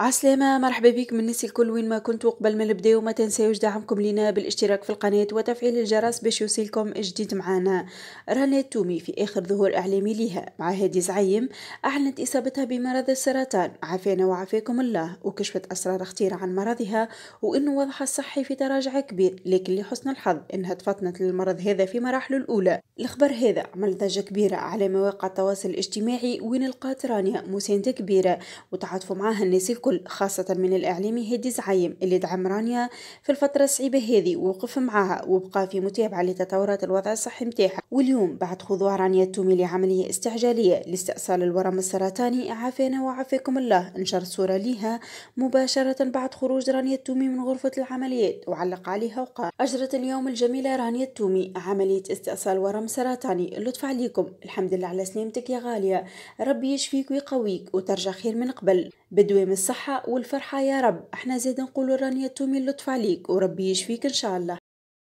عسلامة مرحبا بكم من الناس الكل وين ما كنتوا قبل ما نبدا وما تنساوش دعمكم لنا بالاشتراك في القناة وتفعيل الجرس باش يوصلكم جديد معنا رنا تومي في آخر ظهور إعلامي لها مع هادي زعيم أعلنت إصابتها بمرض السرطان عافانا وعافاكم الله وكشفت أسرار خطيرة عن مرضها وأنه وضعها الصحي في تراجع كبير لكن لحسن الحظ أنها تفطنت للمرض هذا في مراحله الأولى الخبر هذا عمل ضجة كبيرة على مواقع التواصل الاجتماعي وين لقات رانيا مساندة كبيرة وتعاطفوا معها الناس الكل الكل خاصة من الإعلامي هادي زعيم اللي دعم رانيا في الفترة الصعيبة هذه ووقف معاها وبقى في متابعة لتطورات الوضع الصحي متاعها واليوم بعد خضوع رانيا التومي لعملية استعجالية لاستئصال الورم السرطاني عافانا وعافاكم الله نشر صورة لها مباشرة بعد خروج رانيا التومي من غرفة العمليات وعلق عليها وقال أجرت اليوم الجميلة رانيا التومي عملية استئصال ورم سرطاني لطف عليكم الحمد لله على سلامتك يا غالية ربي يشفيك ويقويك وترجع خير من قبل بدوام الصحة الصحة والفرحة يا رب احنا زيد نقولوا رانيا تومي اللطف عليك وربي يشفيك ان شاء الله